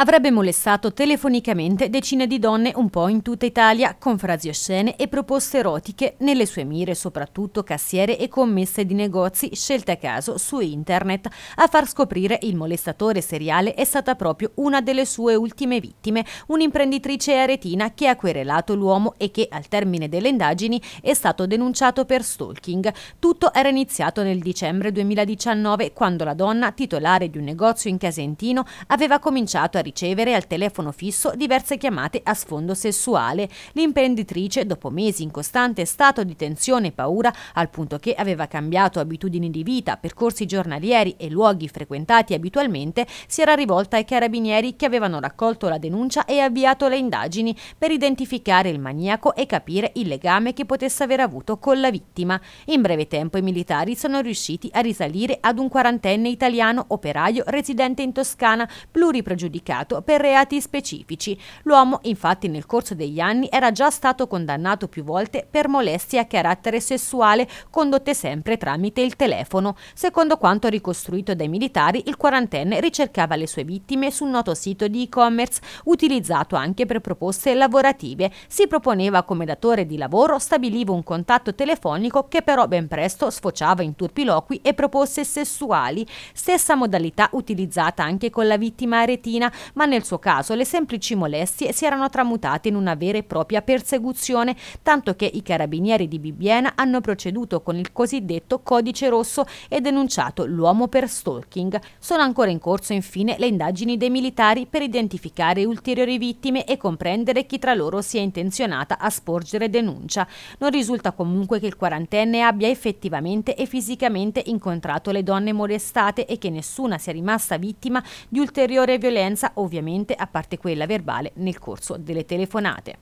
avrebbe molestato telefonicamente decine di donne un po' in tutta Italia con frasi oscene e proposte erotiche, nelle sue mire soprattutto cassiere e commesse di negozi scelte a caso su internet. A far scoprire il molestatore seriale è stata proprio una delle sue ultime vittime, un'imprenditrice aretina che ha querelato l'uomo e che al termine delle indagini è stato denunciato per stalking. Tutto era iniziato nel dicembre 2019 quando la donna, titolare di un negozio in Casentino, aveva cominciato a ricevere al telefono fisso diverse chiamate a sfondo sessuale. L'imprenditrice, dopo mesi in costante stato di tensione e paura, al punto che aveva cambiato abitudini di vita, percorsi giornalieri e luoghi frequentati abitualmente, si era rivolta ai carabinieri che avevano raccolto la denuncia e avviato le indagini per identificare il maniaco e capire il legame che potesse aver avuto con la vittima. In breve tempo i militari sono riusciti a risalire ad un quarantenne italiano operaio residente in Toscana, pluripregiudicato mercato per reati specifici. L'uomo, infatti, nel corso degli anni era già stato condannato più volte per molestie a carattere sessuale condotte sempre tramite il telefono. Secondo quanto ricostruito dai militari, il quarantenne ricercava le sue vittime su un noto sito di e-commerce utilizzato anche per proposte lavorative. Si proponeva come datore di lavoro, stabiliva un contatto telefonico che però ben presto sfociava in turpiloqui e proposte sessuali. Stessa modalità utilizzata anche con la vittima aretina, ma nel suo caso le semplici molestie si erano tramutate in una vera e propria persecuzione, tanto che i carabinieri di Bibbiena hanno proceduto con il cosiddetto codice rosso e denunciato l'uomo per stalking. Sono ancora in corso infine le indagini dei militari per identificare ulteriori vittime e comprendere chi tra loro sia intenzionata a sporgere denuncia. Non risulta comunque che il quarantenne abbia effettivamente e fisicamente incontrato le donne molestate e che nessuna sia rimasta vittima di ulteriore violenza ovviamente a parte quella verbale nel corso delle telefonate.